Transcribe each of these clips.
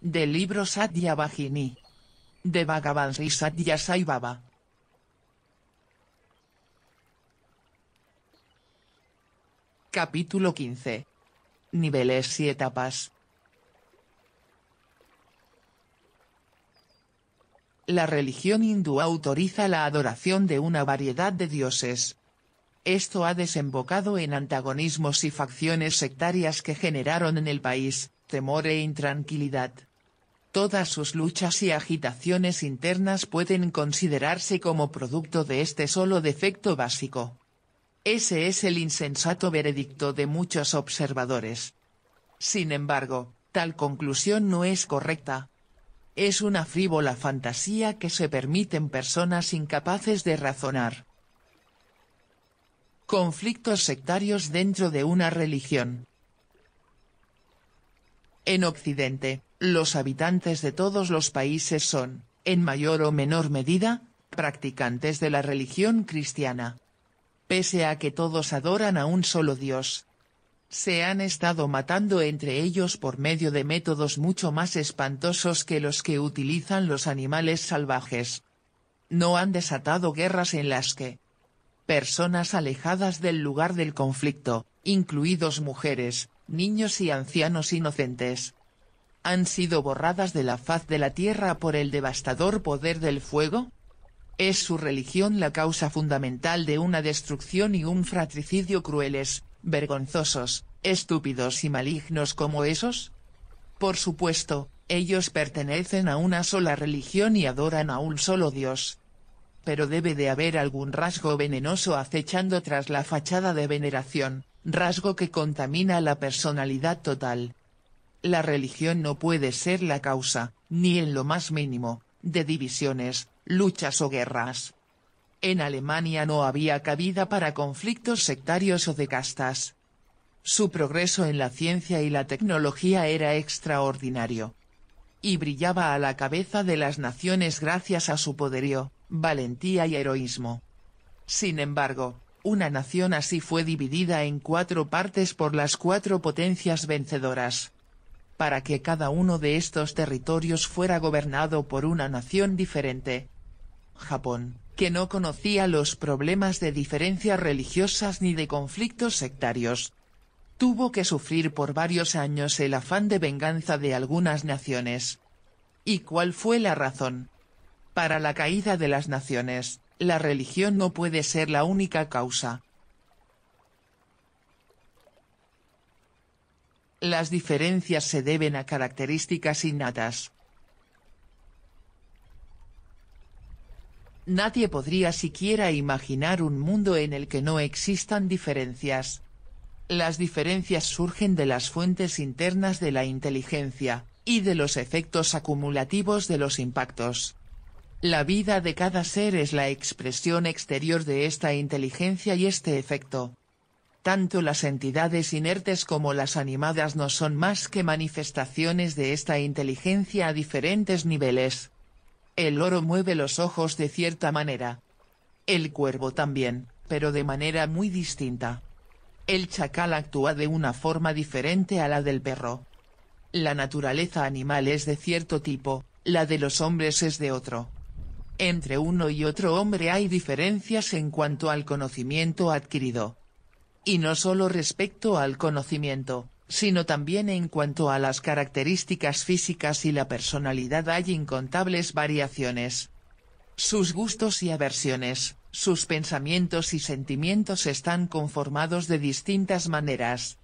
Del libro Satya Bhagini, De Bhagavan Sri Satya Sai Baba. Capítulo 15. Niveles y etapas. La religión hindú autoriza la adoración de una variedad de dioses. Esto ha desembocado en antagonismos y facciones sectarias que generaron en el país temor e intranquilidad. Todas sus luchas y agitaciones internas pueden considerarse como producto de este solo defecto básico. Ese es el insensato veredicto de muchos observadores. Sin embargo, tal conclusión no es correcta. Es una frívola fantasía que se permiten personas incapaces de razonar. Conflictos sectarios dentro de una religión. En Occidente, los habitantes de todos los países son, en mayor o menor medida, practicantes de la religión cristiana. Pese a que todos adoran a un solo Dios. Se han estado matando entre ellos por medio de métodos mucho más espantosos que los que utilizan los animales salvajes. No han desatado guerras en las que personas alejadas del lugar del conflicto, incluidos mujeres, niños y ancianos inocentes, han sido borradas de la faz de la tierra por el devastador poder del fuego? ¿Es su religión la causa fundamental de una destrucción y un fratricidio crueles, vergonzosos, estúpidos y malignos como esos? Por supuesto, ellos pertenecen a una sola religión y adoran a un solo Dios. Pero debe de haber algún rasgo venenoso acechando tras la fachada de veneración, rasgo que contamina la personalidad total, la religión no puede ser la causa, ni en lo más mínimo, de divisiones, luchas o guerras. En Alemania no había cabida para conflictos sectarios o de castas. Su progreso en la ciencia y la tecnología era extraordinario. Y brillaba a la cabeza de las naciones gracias a su poderío, valentía y heroísmo. Sin embargo, una nación así fue dividida en cuatro partes por las cuatro potencias vencedoras, para que cada uno de estos territorios fuera gobernado por una nación diferente. Japón, que no conocía los problemas de diferencias religiosas ni de conflictos sectarios, tuvo que sufrir por varios años el afán de venganza de algunas naciones. ¿Y cuál fue la razón? Para la caída de las naciones, la religión no puede ser la única causa. Las diferencias se deben a características innatas. Nadie podría siquiera imaginar un mundo en el que no existan diferencias. Las diferencias surgen de las fuentes internas de la inteligencia, y de los efectos acumulativos de los impactos. La vida de cada ser es la expresión exterior de esta inteligencia y este efecto. Tanto las entidades inertes como las animadas no son más que manifestaciones de esta inteligencia a diferentes niveles. El oro mueve los ojos de cierta manera. El cuervo también, pero de manera muy distinta. El chacal actúa de una forma diferente a la del perro. La naturaleza animal es de cierto tipo, la de los hombres es de otro. Entre uno y otro hombre hay diferencias en cuanto al conocimiento adquirido y no solo respecto al conocimiento, sino también en cuanto a las características físicas y la personalidad hay incontables variaciones. Sus gustos y aversiones, sus pensamientos y sentimientos están conformados de distintas maneras,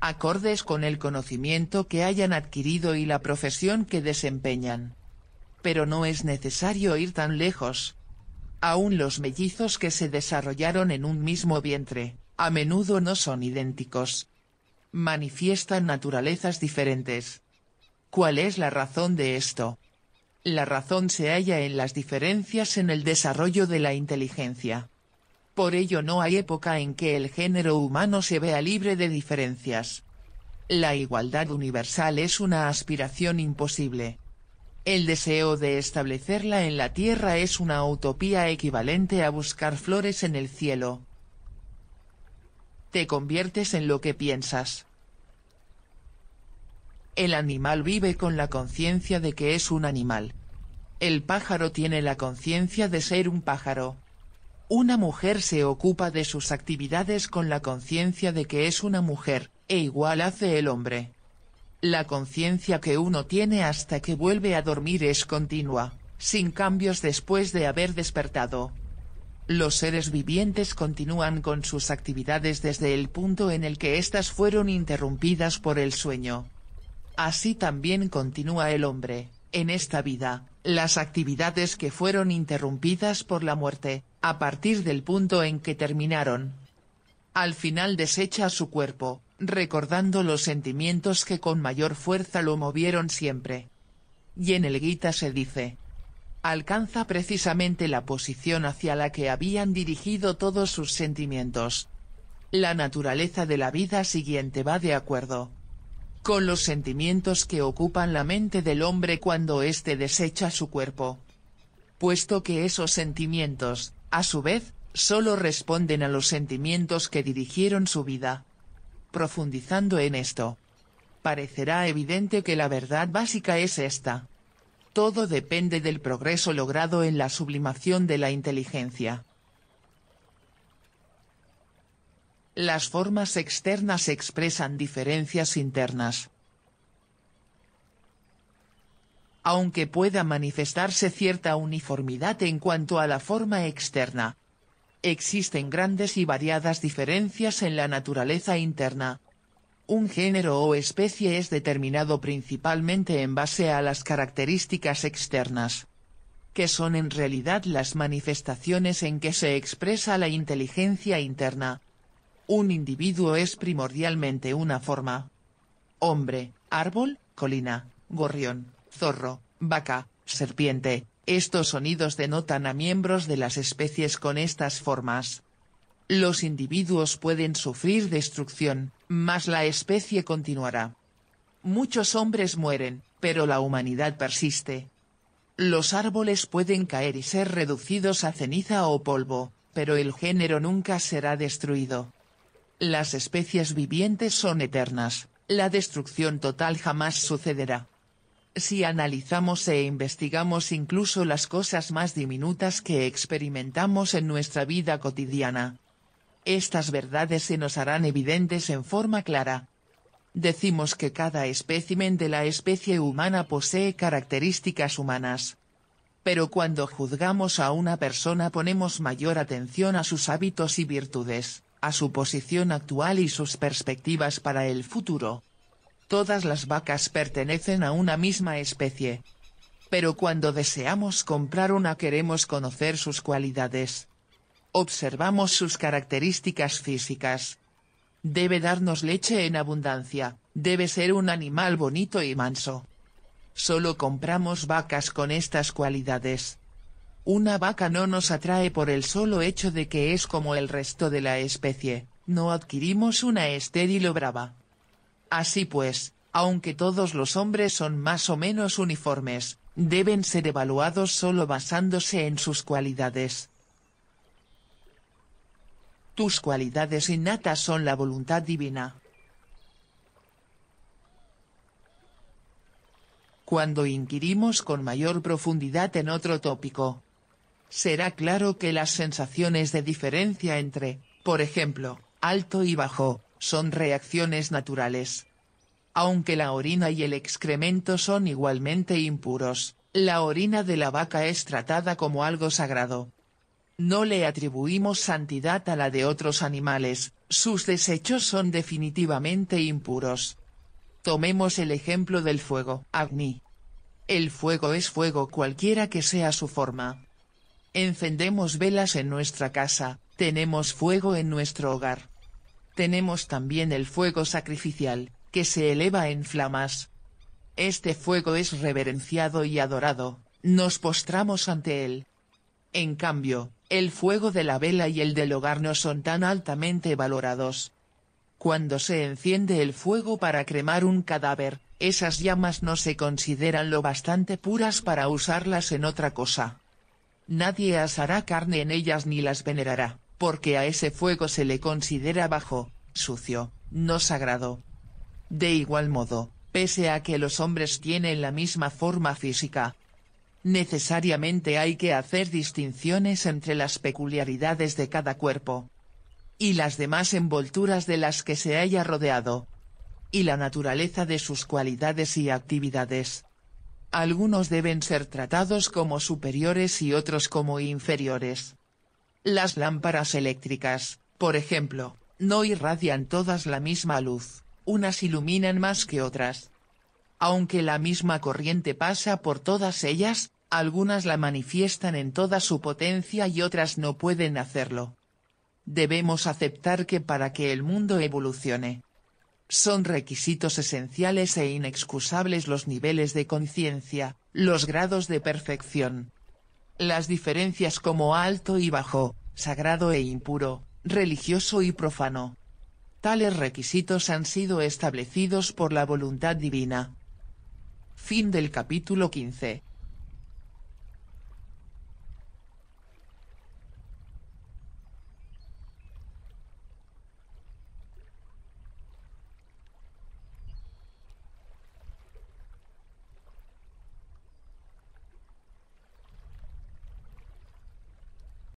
acordes con el conocimiento que hayan adquirido y la profesión que desempeñan. Pero no es necesario ir tan lejos. Aún los mellizos que se desarrollaron en un mismo vientre, a menudo no son idénticos. Manifiestan naturalezas diferentes. ¿Cuál es la razón de esto? La razón se halla en las diferencias en el desarrollo de la inteligencia. Por ello no hay época en que el género humano se vea libre de diferencias. La igualdad universal es una aspiración imposible. El deseo de establecerla en la Tierra es una utopía equivalente a buscar flores en el cielo te conviertes en lo que piensas. El animal vive con la conciencia de que es un animal. El pájaro tiene la conciencia de ser un pájaro. Una mujer se ocupa de sus actividades con la conciencia de que es una mujer, e igual hace el hombre. La conciencia que uno tiene hasta que vuelve a dormir es continua, sin cambios después de haber despertado. Los seres vivientes continúan con sus actividades desde el punto en el que éstas fueron interrumpidas por el sueño. Así también continúa el hombre, en esta vida, las actividades que fueron interrumpidas por la muerte, a partir del punto en que terminaron. Al final desecha su cuerpo, recordando los sentimientos que con mayor fuerza lo movieron siempre. Y en el Gita se dice, alcanza precisamente la posición hacia la que habían dirigido todos sus sentimientos. La naturaleza de la vida siguiente va de acuerdo con los sentimientos que ocupan la mente del hombre cuando éste desecha su cuerpo. Puesto que esos sentimientos, a su vez, solo responden a los sentimientos que dirigieron su vida. Profundizando en esto, parecerá evidente que la verdad básica es esta todo depende del progreso logrado en la sublimación de la inteligencia. Las formas externas expresan diferencias internas. Aunque pueda manifestarse cierta uniformidad en cuanto a la forma externa, existen grandes y variadas diferencias en la naturaleza interna. Un género o especie es determinado principalmente en base a las características externas, que son en realidad las manifestaciones en que se expresa la inteligencia interna. Un individuo es primordialmente una forma. Hombre, árbol, colina, gorrión, zorro, vaca, serpiente. Estos sonidos denotan a miembros de las especies con estas formas los individuos pueden sufrir destrucción, mas la especie continuará. Muchos hombres mueren, pero la humanidad persiste. Los árboles pueden caer y ser reducidos a ceniza o polvo, pero el género nunca será destruido. Las especies vivientes son eternas, la destrucción total jamás sucederá. Si analizamos e investigamos incluso las cosas más diminutas que experimentamos en nuestra vida cotidiana, estas verdades se nos harán evidentes en forma clara. Decimos que cada espécimen de la especie humana posee características humanas. Pero cuando juzgamos a una persona ponemos mayor atención a sus hábitos y virtudes, a su posición actual y sus perspectivas para el futuro. Todas las vacas pertenecen a una misma especie. Pero cuando deseamos comprar una queremos conocer sus cualidades, observamos sus características físicas. Debe darnos leche en abundancia, debe ser un animal bonito y manso. Solo compramos vacas con estas cualidades. Una vaca no nos atrae por el solo hecho de que es como el resto de la especie, no adquirimos una estéril o brava. Así pues, aunque todos los hombres son más o menos uniformes, deben ser evaluados solo basándose en sus cualidades. Tus cualidades innatas son la voluntad divina. Cuando inquirimos con mayor profundidad en otro tópico, será claro que las sensaciones de diferencia entre, por ejemplo, alto y bajo, son reacciones naturales. Aunque la orina y el excremento son igualmente impuros, la orina de la vaca es tratada como algo sagrado, no le atribuimos santidad a la de otros animales, sus desechos son definitivamente impuros. Tomemos el ejemplo del fuego, Agni. El fuego es fuego cualquiera que sea su forma. Encendemos velas en nuestra casa, tenemos fuego en nuestro hogar. Tenemos también el fuego sacrificial, que se eleva en flamas. Este fuego es reverenciado y adorado, nos postramos ante él, en cambio, el fuego de la vela y el del hogar no son tan altamente valorados. Cuando se enciende el fuego para cremar un cadáver, esas llamas no se consideran lo bastante puras para usarlas en otra cosa. Nadie asará carne en ellas ni las venerará, porque a ese fuego se le considera bajo, sucio, no sagrado. De igual modo, pese a que los hombres tienen la misma forma física, necesariamente hay que hacer distinciones entre las peculiaridades de cada cuerpo y las demás envolturas de las que se haya rodeado y la naturaleza de sus cualidades y actividades. Algunos deben ser tratados como superiores y otros como inferiores. Las lámparas eléctricas, por ejemplo, no irradian todas la misma luz, unas iluminan más que otras. Aunque la misma corriente pasa por todas ellas, algunas la manifiestan en toda su potencia y otras no pueden hacerlo. Debemos aceptar que para que el mundo evolucione, son requisitos esenciales e inexcusables los niveles de conciencia, los grados de perfección. Las diferencias como alto y bajo, sagrado e impuro, religioso y profano. Tales requisitos han sido establecidos por la voluntad divina. Fin del capítulo 15.